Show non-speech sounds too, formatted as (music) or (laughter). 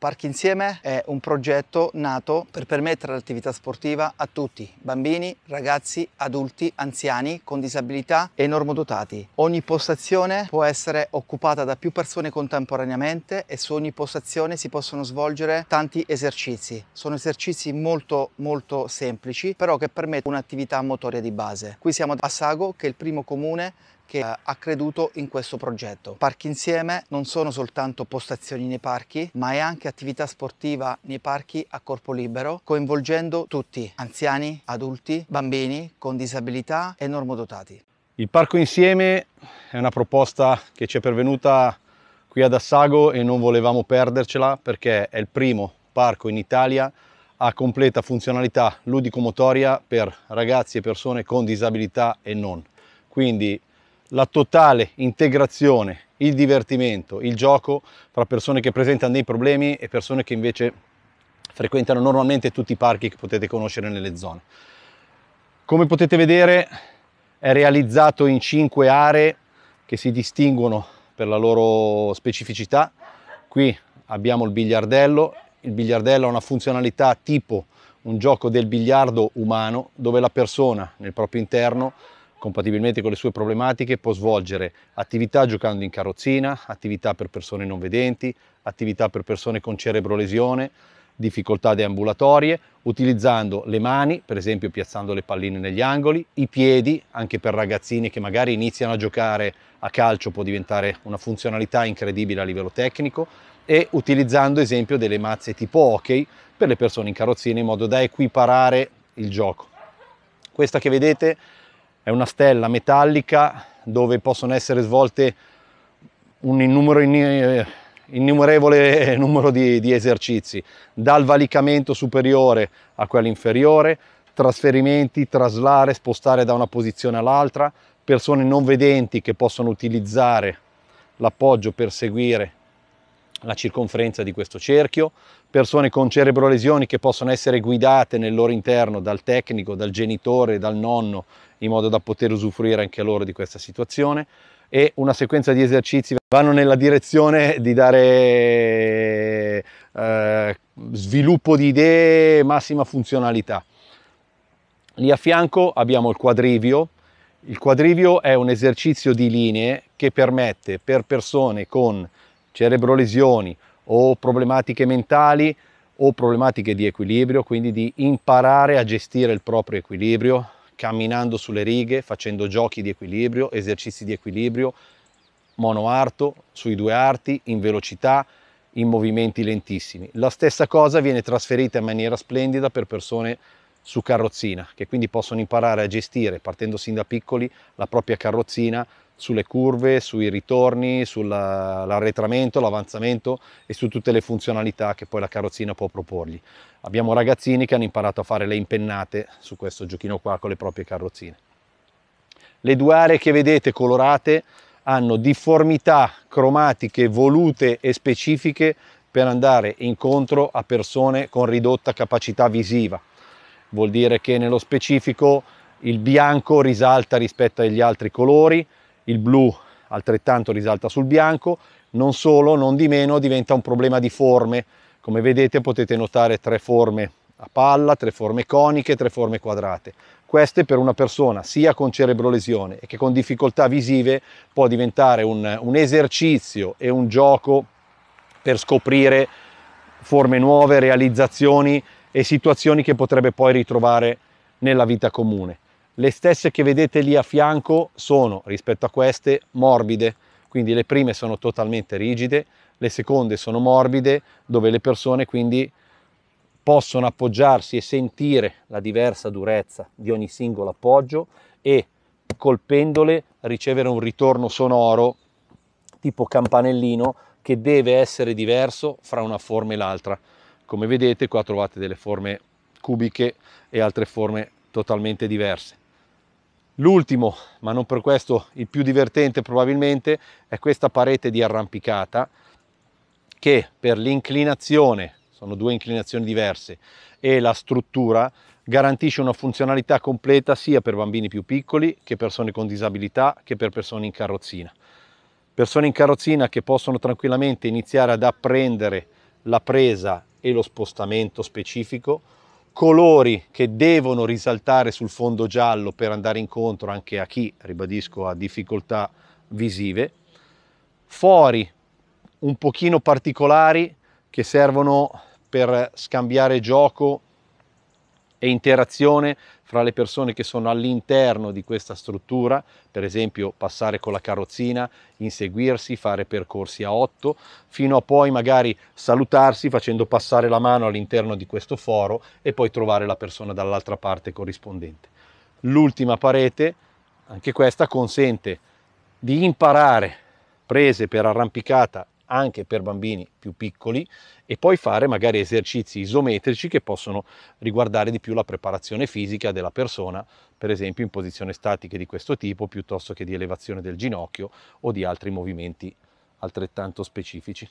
Parchi Insieme è un progetto nato per permettere l'attività sportiva a tutti, bambini, ragazzi, adulti, anziani, con disabilità e normodotati. Ogni postazione può essere occupata da più persone contemporaneamente e su ogni postazione si possono svolgere tanti esercizi. Sono esercizi molto molto semplici, però che permettono un'attività motoria di base. Qui siamo a Sago, che è il primo comune che eh, ha creduto in questo progetto. Parchi Insieme non sono soltanto postazioni nei parchi, ma è anche attività sportiva nei parchi a corpo libero, coinvolgendo tutti, anziani, adulti, bambini con disabilità e normodotati. Il Parco Insieme è una proposta che ci è pervenuta qui ad Assago e non volevamo perdercela perché è il primo parco in Italia a completa funzionalità ludicomotoria per ragazzi e persone con disabilità e non. Quindi la totale integrazione, il divertimento, il gioco fra persone che presentano dei problemi e persone che invece frequentano normalmente tutti i parchi che potete conoscere nelle zone. Come potete vedere è realizzato in cinque aree che si distinguono per la loro specificità. Qui abbiamo il biliardello, il biliardello ha una funzionalità tipo un gioco del biliardo umano dove la persona nel proprio interno compatibilmente con le sue problematiche, può svolgere attività giocando in carrozzina, attività per persone non vedenti, attività per persone con cerebrolesione, difficoltà deambulatorie, utilizzando le mani, per esempio piazzando le palline negli angoli, i piedi, anche per ragazzini che magari iniziano a giocare a calcio può diventare una funzionalità incredibile a livello tecnico, e utilizzando esempio delle mazze tipo hockey per le persone in carrozzina in modo da equiparare il gioco. Questa che vedete è una stella metallica dove possono essere svolte un eh, innumerevole (laughs) numero di, di esercizi, dal valicamento superiore a quello inferiore, trasferimenti, traslare, spostare da una posizione all'altra, persone non vedenti che possono utilizzare l'appoggio per seguire la circonferenza di questo cerchio, persone con cerebrolesioni che possono essere guidate nel loro interno dal tecnico, dal genitore, dal nonno, in modo da poter usufruire anche loro di questa situazione e una sequenza di esercizi vanno nella direzione di dare eh, sviluppo di idee, massima funzionalità. Lì a fianco abbiamo il quadrivio. Il quadrivio è un esercizio di linee che permette per persone con cerebrolesioni, o problematiche mentali o problematiche di equilibrio, quindi di imparare a gestire il proprio equilibrio camminando sulle righe, facendo giochi di equilibrio, esercizi di equilibrio, monoarto, sui due arti, in velocità, in movimenti lentissimi. La stessa cosa viene trasferita in maniera splendida per persone su carrozzina, che quindi possono imparare a gestire, partendo sin da piccoli, la propria carrozzina sulle curve, sui ritorni, sull'arretramento, l'avanzamento e su tutte le funzionalità che poi la carrozzina può proporgli. Abbiamo ragazzini che hanno imparato a fare le impennate su questo giochino qua con le proprie carrozzine. Le due aree che vedete colorate hanno difformità cromatiche volute e specifiche per andare incontro a persone con ridotta capacità visiva. Vuol dire che nello specifico il bianco risalta rispetto agli altri colori, il blu altrettanto risalta sul bianco, non solo, non di meno diventa un problema di forme, come vedete potete notare tre forme a palla, tre forme coniche, tre forme quadrate. Queste per una persona sia con cerebrolesione e che con difficoltà visive può diventare un, un esercizio e un gioco per scoprire forme nuove, realizzazioni e situazioni che potrebbe poi ritrovare nella vita comune. Le stesse che vedete lì a fianco sono, rispetto a queste, morbide, quindi le prime sono totalmente rigide, le seconde sono morbide, dove le persone quindi possono appoggiarsi e sentire la diversa durezza di ogni singolo appoggio e colpendole ricevere un ritorno sonoro tipo campanellino che deve essere diverso fra una forma e l'altra. Come vedete qua trovate delle forme cubiche e altre forme totalmente diverse. L'ultimo, ma non per questo il più divertente probabilmente, è questa parete di arrampicata che per l'inclinazione, sono due inclinazioni diverse, e la struttura garantisce una funzionalità completa sia per bambini più piccoli che persone con disabilità che per persone in carrozzina. Persone in carrozzina che possono tranquillamente iniziare ad apprendere la presa e lo spostamento specifico colori che devono risaltare sul fondo giallo per andare incontro anche a chi, ribadisco, ha difficoltà visive, fori un pochino particolari che servono per scambiare gioco e interazione fra le persone che sono all'interno di questa struttura, per esempio passare con la carrozzina, inseguirsi, fare percorsi a otto, fino a poi magari salutarsi facendo passare la mano all'interno di questo foro e poi trovare la persona dall'altra parte corrispondente. L'ultima parete, anche questa consente di imparare prese per arrampicata anche per bambini più piccoli e poi fare magari esercizi isometrici che possono riguardare di più la preparazione fisica della persona, per esempio in posizioni statiche di questo tipo, piuttosto che di elevazione del ginocchio o di altri movimenti altrettanto specifici.